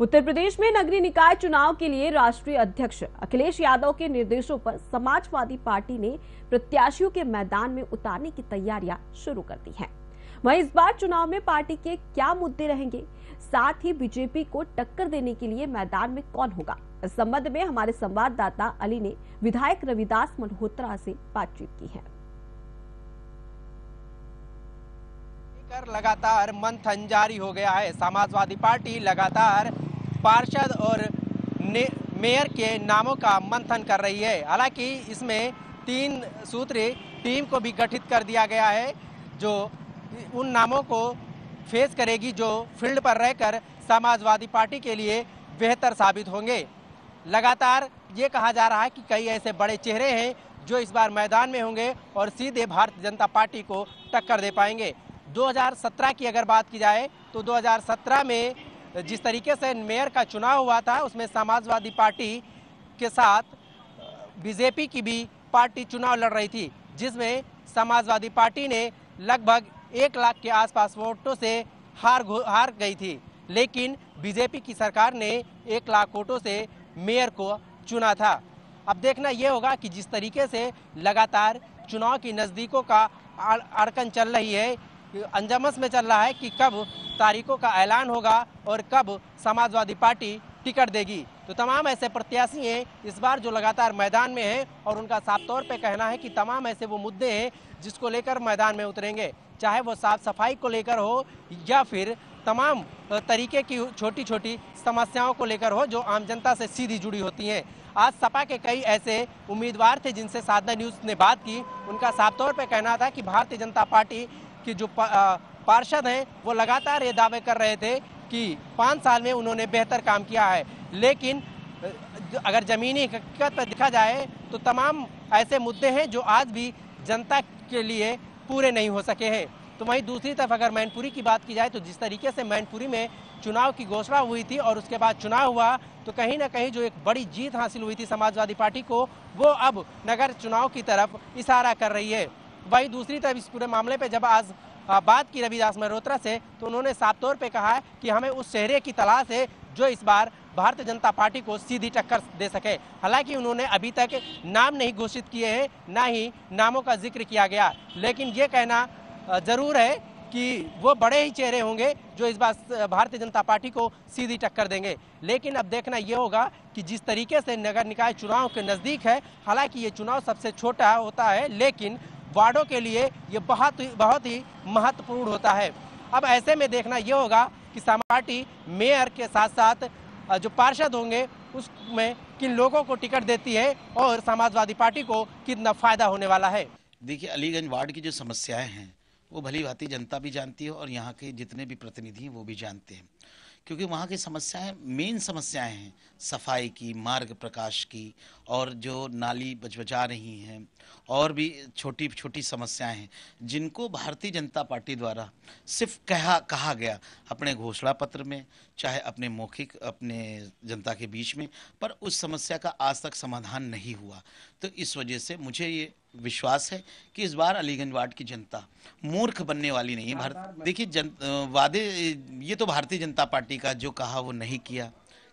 उत्तर प्रदेश में नगरीय निकाय चुनाव के लिए राष्ट्रीय अध्यक्ष अखिलेश यादव के निर्देशों पर समाजवादी पार्टी ने प्रत्याशियों के मैदान में उतारने की तैयारियां शुरू कर दी हैं। वहीं इस बार चुनाव में पार्टी के क्या मुद्दे रहेंगे साथ ही बीजेपी को टक्कर देने के लिए मैदान में कौन होगा इस संबंध में हमारे संवाददाता अली ने विधायक रविदास मल्होत्रा से बातचीत की है लगातार मंथन जारी हो गया है समाजवादी पार्टी लगातार पार्षद और मेयर के नामों का मंथन कर रही है हालांकि इसमें तीन सूत्री टीम को भी गठित कर दिया गया है जो उन नामों को फेस करेगी जो फील्ड पर रहकर समाजवादी पार्टी के लिए बेहतर साबित होंगे लगातार ये कहा जा रहा है कि कई ऐसे बड़े चेहरे हैं जो इस बार मैदान में होंगे और सीधे भारतीय जनता पार्टी को टक्कर दे पाएंगे 2017 की अगर बात की जाए तो 2017 में तो जिस तरीके से मेयर का चुनाव हुआ था उसमें समाजवादी पार्टी के साथ बीजेपी की भी पार्टी चुनाव लड़ रही थी जिसमें समाजवादी पार्टी ने लगभग एक लाख के आसपास वोटों से हार हार गई थी लेकिन बीजेपी की सरकार ने एक लाख वोटों से मेयर को चुना था अब देखना यह होगा कि जिस तरीके से लगातार चुनाव की नज़दीकों का अड़कन चल रही है अंजमस में चल रहा है कि कब तारीखों का ऐलान होगा और कब समाजवादी पार्टी टिकट देगी तो तमाम ऐसे प्रत्याशी हैं इस बार जो लगातार मैदान में हैं और उनका साफ तौर पे कहना है कि तमाम ऐसे वो मुद्दे हैं जिसको लेकर मैदान में उतरेंगे चाहे वो साफ सफाई को लेकर हो या फिर तमाम तरीके की छोटी छोटी समस्याओं को लेकर हो जो आम जनता से सीधी जुड़ी होती हैं आज सपा के कई ऐसे उम्मीदवार थे जिनसे साधना न्यूज़ ने बात की उनका साफ तौर पर कहना था कि भारतीय जनता पार्टी कि जो पार्षद हैं वो लगातार ये दावे कर रहे थे कि पाँच साल में उन्होंने बेहतर काम किया है लेकिन अगर ज़मीनी हकीकत पर देखा जाए तो तमाम ऐसे मुद्दे हैं जो आज भी जनता के लिए पूरे नहीं हो सके हैं तो वहीं दूसरी तरफ अगर मैनपुरी की बात की जाए तो जिस तरीके से मैनपुरी में चुनाव की घोषणा हुई थी और उसके बाद चुनाव हुआ तो कहीं ना कहीं जो एक बड़ी जीत हासिल हुई थी समाजवादी पार्टी को वो अब नगर चुनाव की तरफ इशारा कर रही है वहीं दूसरी तरफ इस पूरे मामले पर जब आज बात की रविदास मल्होत्रा से तो उन्होंने साफ तौर पर कहा है कि हमें उस चेहरे की तलाश है जो इस बार भारतीय जनता पार्टी को सीधी टक्कर दे सके हालांकि उन्होंने अभी तक नाम नहीं घोषित किए हैं ना ही नामों का जिक्र किया गया लेकिन ये कहना जरूर है कि वो बड़े ही चेहरे होंगे जो इस बार भारतीय जनता पार्टी को सीधी टक्कर देंगे लेकिन अब देखना ये होगा कि जिस तरीके से नगर निकाय चुनाव के नज़दीक है हालांकि ये चुनाव सबसे छोटा होता है लेकिन वार्डों के लिए ये बहुत ही बहुत ही महत्वपूर्ण होता है अब ऐसे में देखना ये होगा कि पार्टी मेयर के साथ साथ जो पार्षद होंगे उसमें किन लोगों को टिकट देती है और समाजवादी पार्टी को कितना फायदा होने वाला है देखिए अलीगंज वार्ड की जो समस्याएं हैं वो भली भांति जनता भी जानती है और यहाँ के जितने भी प्रतिनिधि हैं वो भी जानते हैं क्योंकि वहाँ की समस्याएं मेन समस्याएं हैं सफाई की मार्ग प्रकाश की और जो नाली बजबजा रही हैं और भी छोटी छोटी समस्याएं हैं जिनको भारतीय जनता पार्टी द्वारा सिर्फ कहा कहा गया अपने घोषणा पत्र में चाहे अपने मौखिक अपने जनता के बीच में पर उस समस्या का आज तक समाधान नहीं हुआ तो इस वजह से मुझे ये विश्वास है कि इस बार अलीगंज वार्ड की जनता मूर्ख बनने वाली नहीं है भारत देखिए जन वादे ये तो भारतीय जनता पार्टी का जो कहा वो नहीं किया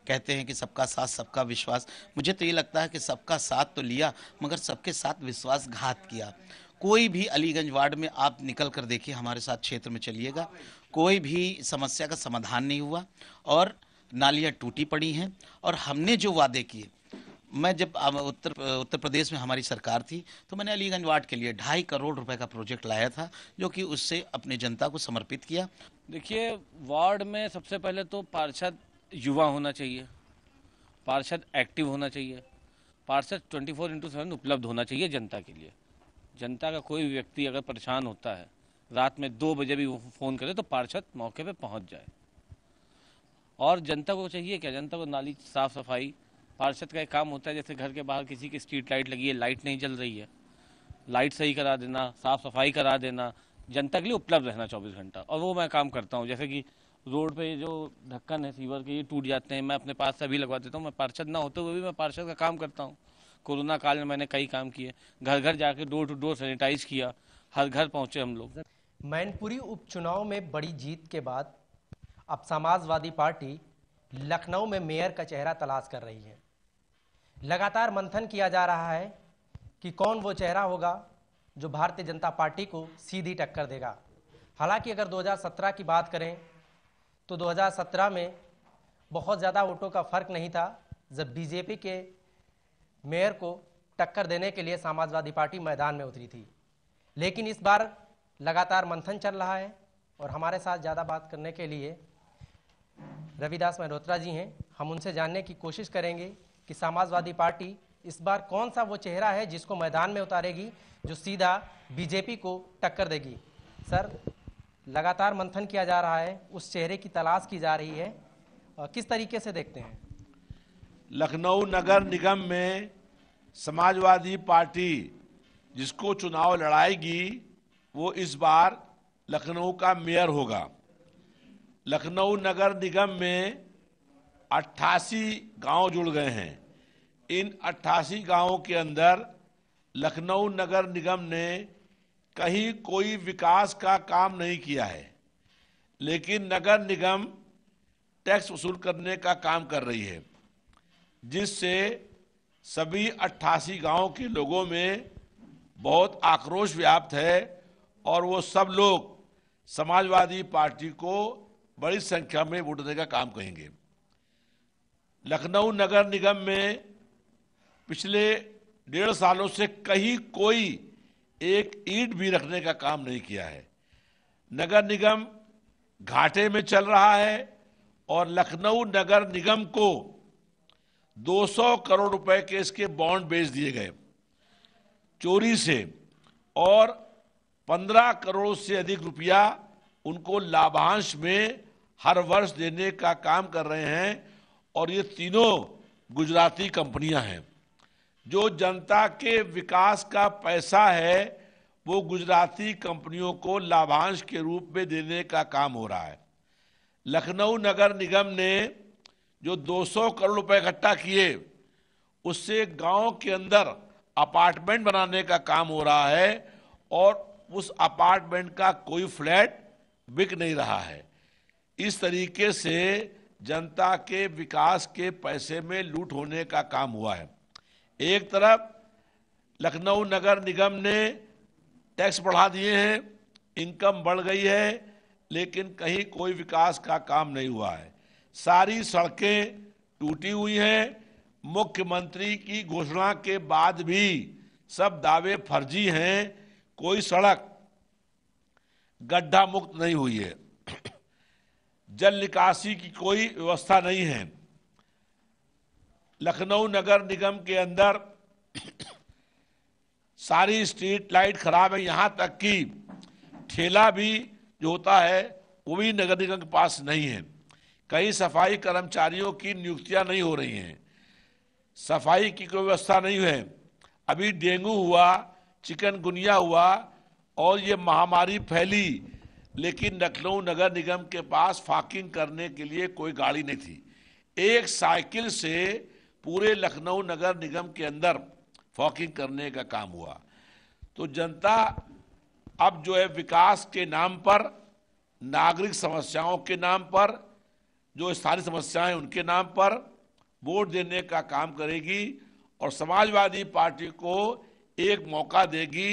कहते हैं कि सबका साथ सबका विश्वास मुझे तो ये लगता है कि सबका साथ तो लिया मगर सबके साथ विश्वासघात किया कोई भी अलीगंज वार्ड में आप निकल कर देखिए हमारे साथ क्षेत्र में चलिएगा कोई भी समस्या का समाधान नहीं हुआ और नालियाँ टूटी पड़ी हैं और हमने जो वादे किए मैं जब उत्तर उत्तर प्रदेश में हमारी सरकार थी तो मैंने अलीगंज वार्ड के लिए ढाई करोड़ रुपए का प्रोजेक्ट लाया था जो कि उससे अपनी जनता को समर्पित किया देखिए वार्ड में सबसे पहले तो पार्षद युवा होना चाहिए पार्षद एक्टिव होना चाहिए पार्षद 24 फोर इंटू सेवन उपलब्ध होना चाहिए जनता के लिए जनता का कोई व्यक्ति अगर परेशान होता है रात में दो बजे भी फ़ोन करे तो पार्षद मौके पे पहुंच जाए और जनता को चाहिए क्या जनता को नाली साफ़ सफाई पार्षद का एक काम होता है जैसे घर के बाहर किसी की स्ट्रीट लाइट लगी है लाइट नहीं जल रही है लाइट सही करा देना साफ़ सफाई करा देना जनता के लिए उपलब्ध रहना चौबीस घंटा और वो मैं काम करता हूँ जैसे कि रोड पे जो ढक्कन है सीवर के ये टूट जाते हैं मैं अपने पास से अभी लगवा देता हूँ मैं पार्षद ना होते हुए भी मैं पार्षद का काम करता हूँ कोरोना काल में मैंने कई काम किए घर घर जाके डोर टू डोर सैनिटाइज किया हर घर पहुँचे हम लोग मैनपुरी उपचुनाव में बड़ी जीत के बाद अब समाजवादी पार्टी लखनऊ में मेयर का चेहरा तलाश कर रही है लगातार मंथन किया जा रहा है कि कौन वो चेहरा होगा जो भारतीय जनता पार्टी को सीधी टक्कर देगा हालांकि अगर 2017 की बात करें तो 2017 में बहुत ज़्यादा वोटों का फर्क नहीं था जब बीजेपी के मेयर को टक्कर देने के लिए समाजवादी पार्टी मैदान में उतरी थी लेकिन इस बार लगातार मंथन चल रहा है और हमारे साथ ज़्यादा बात करने के लिए रविदास मल्होत्रा जी हैं हम उनसे जानने की कोशिश करेंगे कि समाजवादी पार्टी इस बार कौन सा वो चेहरा है जिसको मैदान में उतारेगी जो सीधा बीजेपी को टक्कर देगी सर लगातार मंथन किया जा रहा है उस चेहरे की तलाश की जा रही है किस तरीके से देखते हैं लखनऊ नगर निगम में समाजवादी पार्टी जिसको चुनाव लड़ाएगी वो इस बार लखनऊ का मेयर होगा लखनऊ नगर निगम में 88 गांव जुड़ गए हैं इन 88 गांवों के अंदर लखनऊ नगर निगम ने कहीं कोई विकास का काम नहीं किया है लेकिन नगर निगम टैक्स वसूल करने का काम कर रही है जिससे सभी 88 गांवों के लोगों में बहुत आक्रोश व्याप्त है और वो सब लोग समाजवादी पार्टी को बड़ी संख्या में वोट देने का काम कहेंगे लखनऊ नगर निगम में पिछले डेढ़ सालों से कहीं कोई एक ईट भी रखने का काम नहीं किया है नगर निगम घाटे में चल रहा है और लखनऊ नगर निगम को 200 करोड़ रुपए के इसके बॉन्ड बेच दिए गए चोरी से और पंद्रह करोड़ से अधिक रुपया उनको लाभांश में हर वर्ष देने का काम कर रहे हैं और ये तीनों गुजराती कंपनियां हैं जो जनता के विकास का पैसा है वो गुजराती कंपनियों को लाभांश के रूप में देने का काम हो रहा है लखनऊ नगर निगम ने जो 200 करोड़ रुपए इकट्ठा किए उससे गांव के अंदर अपार्टमेंट बनाने का काम हो रहा है और उस अपार्टमेंट का कोई फ्लैट बिक नहीं रहा है इस तरीके से जनता के विकास के पैसे में लूट होने का काम हुआ है एक तरफ लखनऊ नगर निगम ने टैक्स बढ़ा दिए हैं इनकम बढ़ गई है लेकिन कहीं कोई विकास का काम नहीं हुआ है सारी सड़कें टूटी हुई हैं मुख्यमंत्री की घोषणा के बाद भी सब दावे फर्जी हैं कोई सड़क गड्ढा मुक्त नहीं हुई है जल निकासी की कोई व्यवस्था नहीं है लखनऊ नगर निगम के अंदर सारी स्ट्रीट लाइट खराब है यहाँ तक कि ठेला भी जो होता है वो भी नगर निगम के पास नहीं है कई सफाई कर्मचारियों की नियुक्तियाँ नहीं हो रही हैं सफाई की कोई व्यवस्था नहीं है अभी डेंगू हुआ चिकनगुनिया हुआ और ये महामारी फैली लेकिन लखनऊ नगर निगम के पास फाकिंग करने के लिए कोई गाड़ी नहीं थी एक साइकिल से पूरे लखनऊ नगर निगम के अंदर फॉकिंग करने का काम हुआ तो जनता अब जो है विकास के नाम पर नागरिक समस्याओं के नाम पर जो स्थानीय समस्याएं उनके नाम पर वोट देने का काम करेगी और समाजवादी पार्टी को एक मौका देगी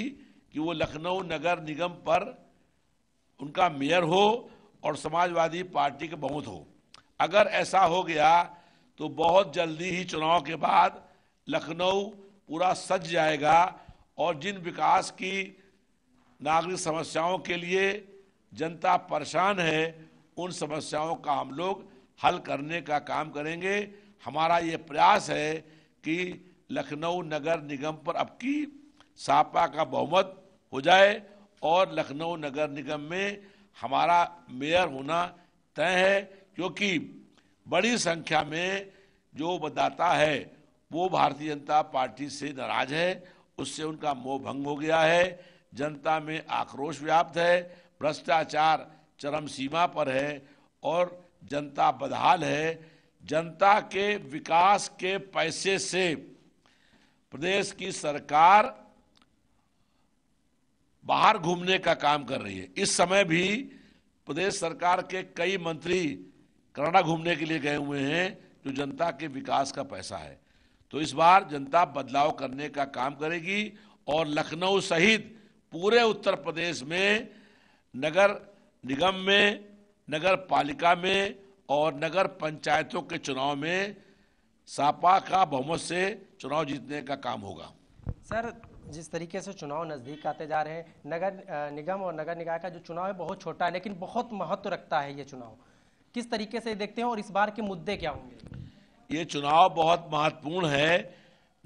कि वो लखनऊ नगर निगम पर उनका मेयर हो और समाजवादी पार्टी के बहुत हो अगर ऐसा हो गया तो बहुत जल्दी ही चुनाव के बाद लखनऊ पूरा सज जाएगा और जिन विकास की नागरिक समस्याओं के लिए जनता परेशान है उन समस्याओं का हम लोग हल करने का काम करेंगे हमारा ये प्रयास है कि लखनऊ नगर निगम पर अब की सापा का बहुमत हो जाए और लखनऊ नगर निगम में हमारा मेयर होना तय है क्योंकि बड़ी संख्या में जो मतदाता है वो भारतीय जनता पार्टी से नाराज है उससे उनका मोह भंग हो गया है जनता में आक्रोश व्याप्त है भ्रष्टाचार चरम सीमा पर है और जनता बदहाल है जनता के विकास के पैसे से प्रदेश की सरकार बाहर घूमने का काम कर रही है इस समय भी प्रदेश सरकार के कई मंत्री कनाडा घूमने के लिए गए हुए हैं जो जनता के विकास का पैसा है तो इस बार जनता बदलाव करने का काम करेगी और लखनऊ सहित पूरे उत्तर प्रदेश में नगर निगम में नगर पालिका में और नगर पंचायतों के चुनाव में सापा का बहुमत से चुनाव जीतने का काम होगा सर जिस तरीके से चुनाव नज़दीक आते जा रहे हैं नगर निगम और नगर निकाय का जो चुनाव है बहुत छोटा है लेकिन बहुत महत्व रखता है ये चुनाव किस तरीके से देखते हैं और इस बार के मुद्दे क्या होंगे ये चुनाव बहुत महत्वपूर्ण है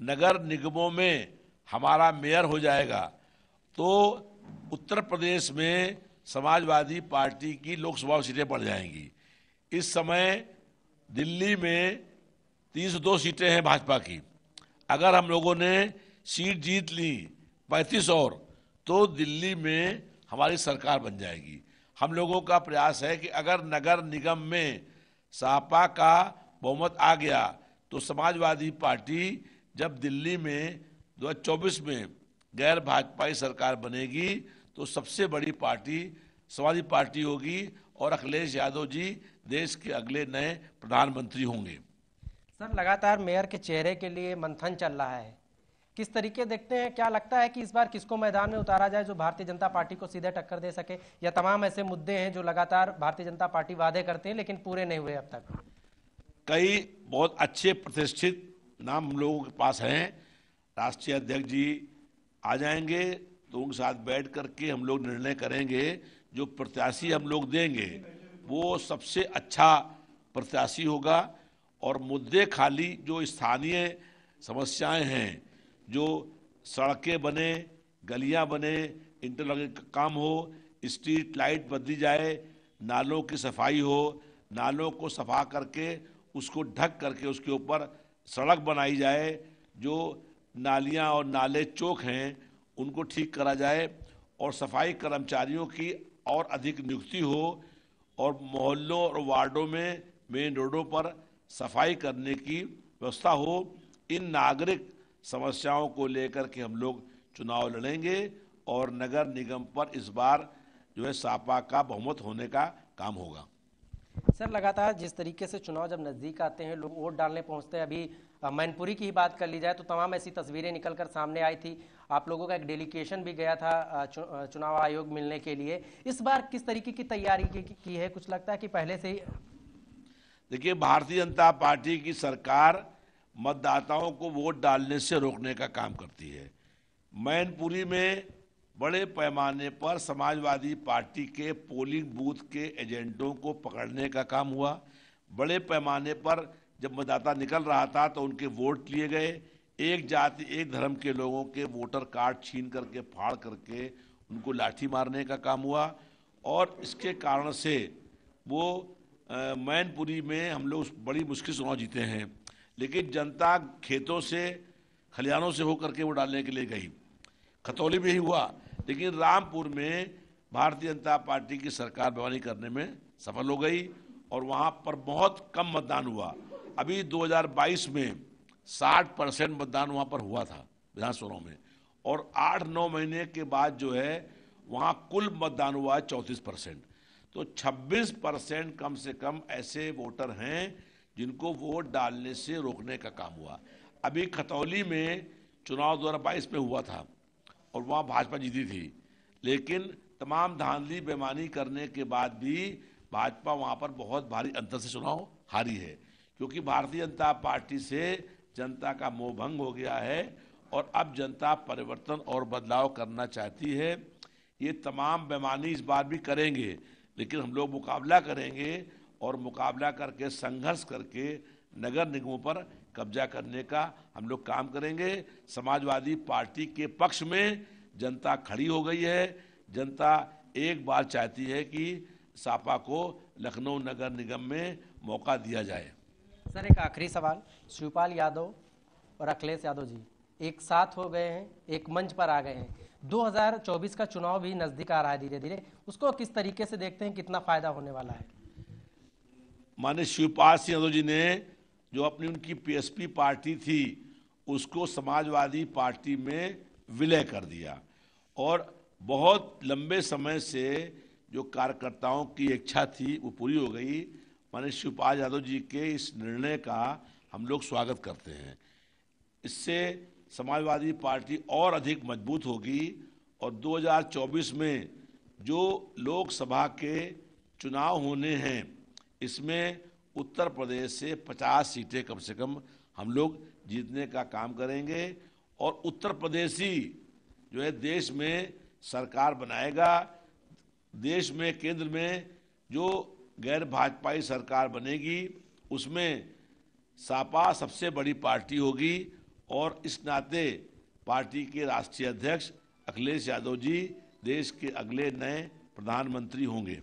नगर निगमों में हमारा मेयर हो जाएगा तो उत्तर प्रदेश में समाजवादी पार्टी की लोकसभा सीटें बढ़ जाएंगी इस समय दिल्ली में 302 सीटें हैं भाजपा की अगर हम लोगों ने सीट जीत ली पैंतीस और तो दिल्ली में हमारी सरकार बन जाएगी हम लोगों का प्रयास है कि अगर नगर निगम में सापा का बहुमत आ गया तो समाजवादी पार्टी जब दिल्ली में 2024 में गैर भाजपाई सरकार बनेगी तो सबसे बड़ी पार्टी समाजवादी पार्टी होगी और अखिलेश यादव जी देश के अगले नए प्रधानमंत्री होंगे सर लगातार मेयर के चेहरे के लिए मंथन चल रहा है किस तरीके देखते हैं क्या लगता है कि इस बार किसको मैदान में उतारा जाए जो भारतीय जनता पार्टी को सीधे टक्कर दे सके या तमाम ऐसे मुद्दे हैं जो लगातार भारतीय जनता पार्टी वादे करते हैं लेकिन पूरे नहीं हुए अब तक कई बहुत अच्छे प्रतिष्ठित नाम हम लोगों के पास हैं राष्ट्रीय अध्यक्ष जी आ जाएंगे तो उनके साथ बैठ करके हम लोग निर्णय करेंगे जो प्रत्याशी हम लोग देंगे वो सबसे अच्छा प्रत्याशी होगा और मुद्दे खाली जो स्थानीय समस्याएं हैं जो सड़कें बने गलियां बने इंटरलॉकिंग काम हो स्ट्रीट लाइट बदली जाए नालों की सफाई हो नालों को सफा करके उसको ढक करके उसके ऊपर सड़क बनाई जाए जो नालियां और नाले चौक हैं उनको ठीक करा जाए और सफाई कर्मचारियों की और अधिक नियुक्ति हो और मोहल्लों और वार्डों में मेन रोडों पर सफाई करने की व्यवस्था हो इन नागरिक समस्याओं को लेकर के हम लोग चुनाव लड़ेंगे और नगर निगम पर इस बार जो है सापा का बहुमत होने का काम होगा सर लगातार जिस तरीके से चुनाव जब नज़दीक आते हैं लोग वोट डालने पहुंचते हैं अभी मैनपुरी की ही बात कर ली जाए तो तमाम ऐसी तस्वीरें निकल कर सामने आई थी आप लोगों का एक डेलीकेशन भी गया था चुनाव आयोग मिलने के लिए इस बार किस तरीके की तैयारी की है कुछ लगता है कि पहले से ही देखिए भारतीय जनता पार्टी की सरकार मतदाताओं को वोट डालने से रोकने का काम करती है मैनपुरी में बड़े पैमाने पर समाजवादी पार्टी के पोलिंग बूथ के एजेंटों को पकड़ने का काम हुआ बड़े पैमाने पर जब मतदाता निकल रहा था तो उनके वोट लिए गए एक जाति एक धर्म के लोगों के वोटर कार्ड छीन करके फाड़ करके उनको लाठी मारने का काम हुआ और इसके कारण से वो मैनपुरी में हम लोग बड़ी मुश्किल चुनाव जीते हैं लेकिन जनता खेतों से खलिहानों से होकर के वो डालने के लिए गई खतौली में ही हुआ लेकिन रामपुर में भारतीय जनता पार्टी की सरकार बवानी करने में सफल हो गई और वहाँ पर बहुत कम मतदान हुआ अभी 2022 में 60 परसेंट मतदान वहाँ पर हुआ था विधानसभा में और आठ नौ महीने के बाद जो है वहाँ कुल मतदान हुआ है चौंतीस परसेंट तो 26 परसेंट कम से कम ऐसे वोटर हैं जिनको वोट डालने से रोकने का काम हुआ अभी खतौली में चुनाव दो बाईस में हुआ था और वहाँ भाजपा जीती थी लेकिन तमाम धांधली बेमानी करने के बाद भी भाजपा वहाँ पर बहुत भारी अंतर से चुनाव हारी है क्योंकि भारतीय जनता पार्टी से जनता का मोह भंग हो गया है और अब जनता परिवर्तन और बदलाव करना चाहती है ये तमाम बेमानी इस बार भी करेंगे लेकिन हम लोग मुकाबला करेंगे और मुकाबला करके संघर्ष करके नगर निगमों पर कब्जा करने का हम लोग काम करेंगे समाजवादी पार्टी के पक्ष में जनता खड़ी हो गई है जनता एक बार चाहती है कि सापा को लखनऊ नगर निगम में मौका दिया जाए सर एक आखिरी सवाल शिवपाल यादव और अखिलेश यादव जी एक साथ हो गए हैं एक मंच पर आ गए हैं 2024 का चुनाव भी नज़दीक आ रहा है धीरे धीरे उसको किस तरीके से देखते हैं कितना फ़ायदा होने वाला है माने शिवपाल सिंह यादव जी ने जो अपनी उनकी पीएसपी पार्टी थी उसको समाजवादी पार्टी में विलय कर दिया और बहुत लंबे समय से जो कार्यकर्ताओं की इच्छा थी वो पूरी हो गई माने शिवपाल यादव जी के इस निर्णय का हम लोग स्वागत करते हैं इससे समाजवादी पार्टी और अधिक मजबूत होगी और 2024 में जो लोकसभा के चुनाव होने हैं इसमें उत्तर प्रदेश से 50 सीटें कम से कम हम लोग जीतने का काम करेंगे और उत्तर प्रदेश ही जो है देश में सरकार बनाएगा देश में केंद्र में जो गैर भाजपाई सरकार बनेगी उसमें सापा सबसे बड़ी पार्टी होगी और इस नाते पार्टी के राष्ट्रीय अध्यक्ष अखिलेश यादव जी देश के अगले नए प्रधानमंत्री होंगे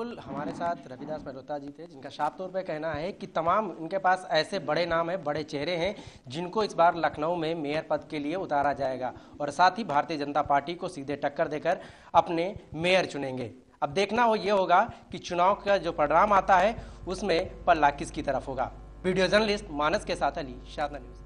बिल्कुल हमारे साथ रविदास मेहरोत्रा जी थे जिनका साफ तौर पे कहना है कि तमाम इनके पास ऐसे बड़े नाम हैं बड़े चेहरे हैं जिनको इस बार लखनऊ में मेयर पद के लिए उतारा जाएगा और साथ ही भारतीय जनता पार्टी को सीधे टक्कर देकर अपने मेयर चुनेंगे अब देखना हो ये होगा कि चुनाव का जो परिणाम आता है उसमें पल्ला किसकी तरफ होगा वीडियो जर्नलिस्ट मानस के साथ अली शारदा न्यूज